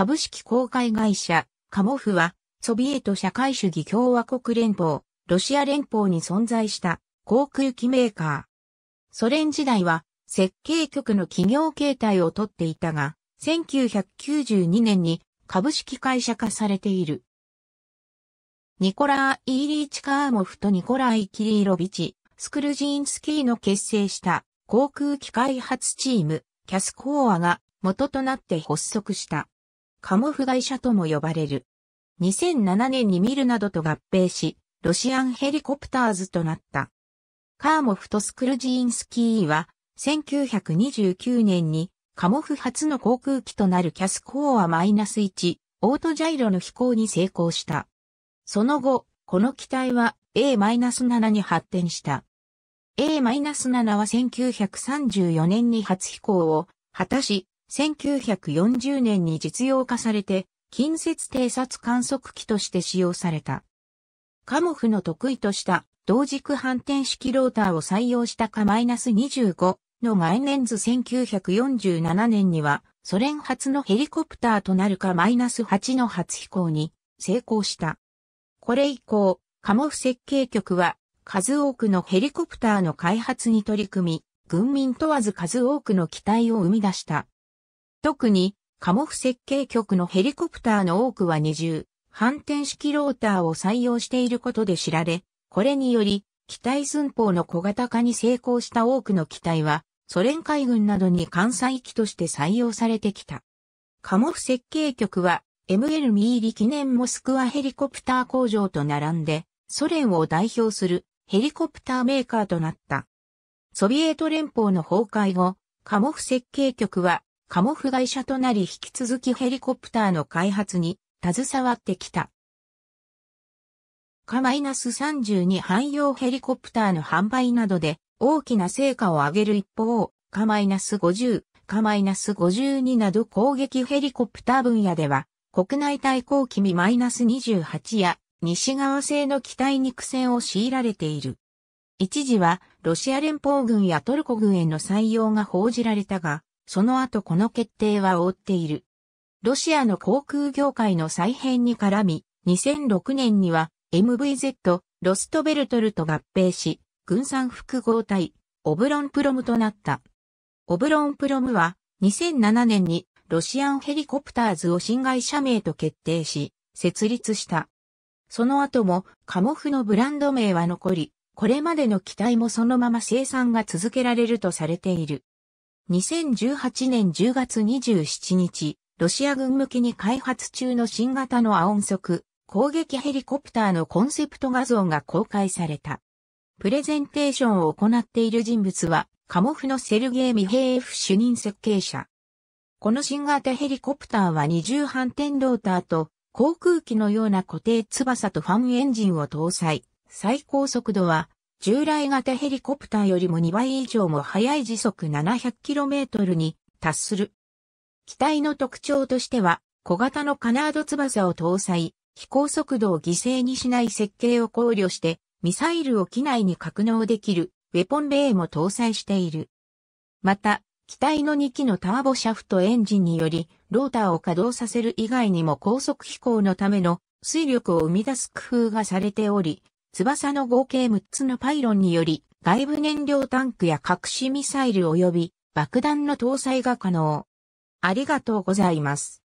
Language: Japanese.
株式公開会社、カモフは、ソビエト社会主義共和国連邦、ロシア連邦に存在した航空機メーカー。ソ連時代は設計局の企業形態をとっていたが、1992年に株式会社化されている。ニコラー・イーリーチ・カーモフとニコライ・キリーロビチ、スクルジーンスキーの結成した航空機開発チーム、キャスコーアが元となって発足した。カモフ台車とも呼ばれる。2007年にミルなどと合併し、ロシアンヘリコプターズとなった。カーモフとスクルジーンスキーは、1929年にカモフ初の航空機となるキャスコーア -1 オートジャイロの飛行に成功した。その後、この機体は A-7 に発展した。A-7 は1934年に初飛行を果たし、1940年に実用化されて、近接偵察観測機として使用された。カモフの得意とした同軸反転式ローターを採用したか -25 の概念図1947年にはソ連初のヘリコプターとなるか -8 の初飛行に成功した。これ以降、カモフ設計局は数多くのヘリコプターの開発に取り組み、軍民問わず数多くの機体を生み出した。特に、カモフ設計局のヘリコプターの多くは二重、反転式ローターを採用していることで知られ、これにより、機体寸法の小型化に成功した多くの機体は、ソ連海軍などに艦載機として採用されてきた。カモフ設計局は、ML ミーリ記念モスクワヘリコプター工場と並んで、ソ連を代表するヘリコプターメーカーとなった。ソビエト連邦の崩壊後、カモフ設計局はカモフ会社となり引き続きヘリコプターの開発に携わってきた。K-32 汎用ヘリコプターの販売などで大きな成果を上げる一方、K-50、K-52 など攻撃ヘリコプター分野では、国内対抗機ミ -28 や西側製の機体に苦戦を強いられている。一時はロシア連邦軍やトルコ軍への採用が報じられたが、その後この決定は覆っている。ロシアの航空業界の再編に絡み、2006年には MVZ、ロストベルトルと合併し、軍産複合体、オブロンプロムとなった。オブロンプロムは、2007年にロシアンヘリコプターズを新会社名と決定し、設立した。その後も、カモフのブランド名は残り、これまでの機体もそのまま生産が続けられるとされている。2018年10月27日、ロシア軍向けに開発中の新型のアオン速攻撃ヘリコプターのコンセプト画像が公開された。プレゼンテーションを行っている人物は、カモフのセルゲイ・ミヘイエフ主任設計者。この新型ヘリコプターは二重反転ローターと航空機のような固定翼とファンエンジンを搭載。最高速度は従来型ヘリコプターよりも2倍以上も速い時速 700km に達する。機体の特徴としては、小型のカナード翼を搭載、飛行速度を犠牲にしない設計を考慮して、ミサイルを機内に格納できる、ウェポンベイも搭載している。また、機体の2機のターボシャフトエンジンにより、ローターを稼働させる以外にも高速飛行のための水力を生み出す工夫がされており、翼の合計6つのパイロンにより、外部燃料タンクや隠しミサイル及び爆弾の搭載が可能。ありがとうございます。